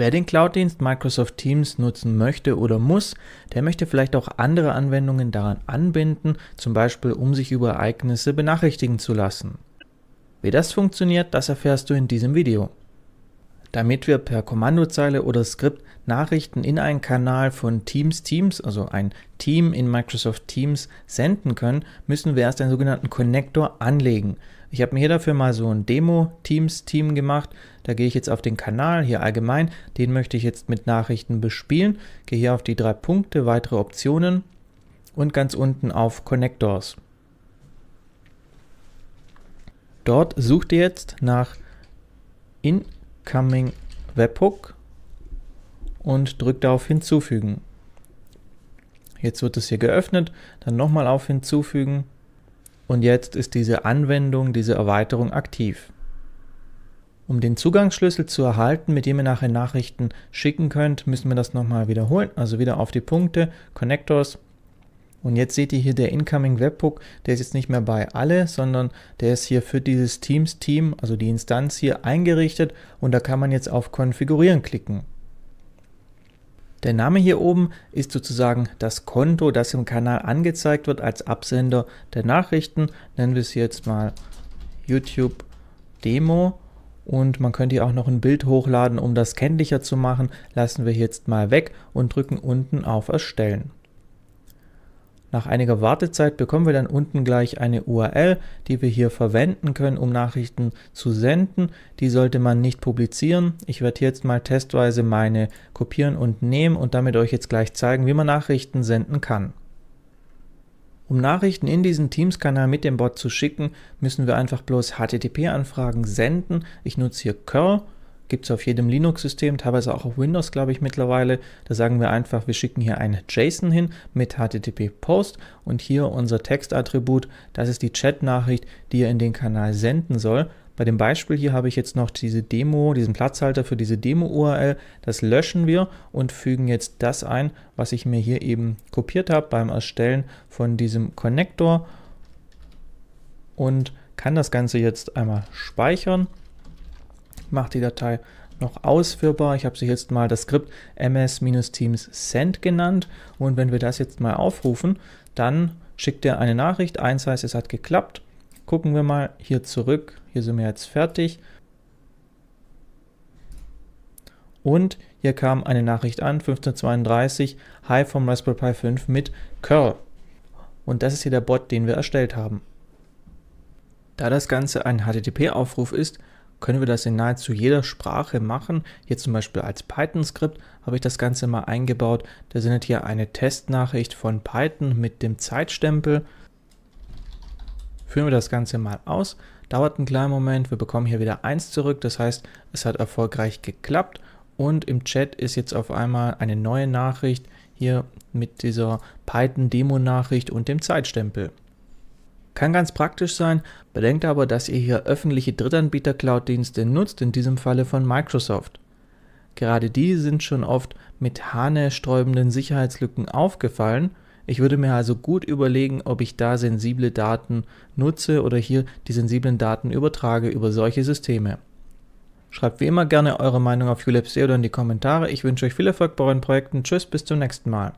Wer den Cloud-Dienst Microsoft Teams nutzen möchte oder muss, der möchte vielleicht auch andere Anwendungen daran anbinden, zum Beispiel um sich über Ereignisse benachrichtigen zu lassen. Wie das funktioniert, das erfährst du in diesem Video. Damit wir per Kommandozeile oder Skript Nachrichten in einen Kanal von Teams Teams, also ein Team in Microsoft Teams, senden können, müssen wir erst einen sogenannten Connector anlegen. Ich habe mir hier dafür mal so ein Demo-Teams-Team gemacht. Da gehe ich jetzt auf den Kanal, hier allgemein. Den möchte ich jetzt mit Nachrichten bespielen. Gehe hier auf die drei Punkte, weitere Optionen und ganz unten auf Connectors. Dort sucht ihr jetzt nach Incoming Webhook und drückt auf Hinzufügen. Jetzt wird es hier geöffnet, dann nochmal auf Hinzufügen und jetzt ist diese Anwendung, diese Erweiterung aktiv. Um den Zugangsschlüssel zu erhalten, mit dem ihr nachher Nachrichten schicken könnt, müssen wir das nochmal wiederholen. Also wieder auf die Punkte, Connectors. Und jetzt seht ihr hier der Incoming Webhook, der ist jetzt nicht mehr bei alle, sondern der ist hier für dieses Teams Team, also die Instanz hier eingerichtet und da kann man jetzt auf Konfigurieren klicken. Der Name hier oben ist sozusagen das Konto, das im Kanal angezeigt wird als Absender der Nachrichten. Nennen wir es jetzt mal YouTube Demo. Und man könnte hier auch noch ein Bild hochladen, um das kenntlicher zu machen. Lassen wir jetzt mal weg und drücken unten auf Erstellen. Nach einiger Wartezeit bekommen wir dann unten gleich eine URL, die wir hier verwenden können, um Nachrichten zu senden. Die sollte man nicht publizieren. Ich werde jetzt mal testweise meine kopieren und nehmen und damit euch jetzt gleich zeigen, wie man Nachrichten senden kann. Um Nachrichten in diesen Teams-Kanal mit dem Bot zu schicken, müssen wir einfach bloß HTTP-Anfragen senden. Ich nutze hier curl gibt es auf jedem Linux-System, teilweise auch auf Windows, glaube ich, mittlerweile. Da sagen wir einfach, wir schicken hier ein JSON hin mit HTTP-Post und hier unser Textattribut, das ist die Chat-Nachricht, die er in den Kanal senden soll. Bei dem Beispiel hier habe ich jetzt noch diese Demo, diesen Platzhalter für diese Demo-URL. Das löschen wir und fügen jetzt das ein, was ich mir hier eben kopiert habe beim Erstellen von diesem Connector und kann das Ganze jetzt einmal speichern. Ich mache die Datei noch ausführbar. Ich habe sie jetzt mal das Skript ms-teams send genannt und wenn wir das jetzt mal aufrufen, dann schickt er eine Nachricht. Eins heißt, es hat geklappt. Gucken wir mal hier zurück. Hier sind wir jetzt fertig. Und hier kam eine Nachricht an, 1532, Hi vom Raspberry Pi 5 mit Curl. Und das ist hier der Bot, den wir erstellt haben. Da das Ganze ein HTTP-Aufruf ist, können wir das in nahezu jeder Sprache machen. Hier zum Beispiel als Python-Skript habe ich das Ganze mal eingebaut. Da sendet hier eine Testnachricht von Python mit dem Zeitstempel. Führen wir das Ganze mal aus. Dauert einen kleinen Moment, wir bekommen hier wieder 1 zurück, das heißt, es hat erfolgreich geklappt und im Chat ist jetzt auf einmal eine neue Nachricht hier mit dieser Python-Demo-Nachricht und dem Zeitstempel. Kann ganz praktisch sein, bedenkt aber, dass ihr hier öffentliche Drittanbieter-Cloud-Dienste nutzt, in diesem Falle von Microsoft. Gerade die sind schon oft mit haarnesträubenden Sicherheitslücken aufgefallen. Ich würde mir also gut überlegen, ob ich da sensible Daten nutze oder hier die sensiblen Daten übertrage über solche Systeme. Schreibt wie immer gerne eure Meinung auf ulabs.de oder in die Kommentare. Ich wünsche euch viel Erfolg bei euren Projekten. Tschüss, bis zum nächsten Mal.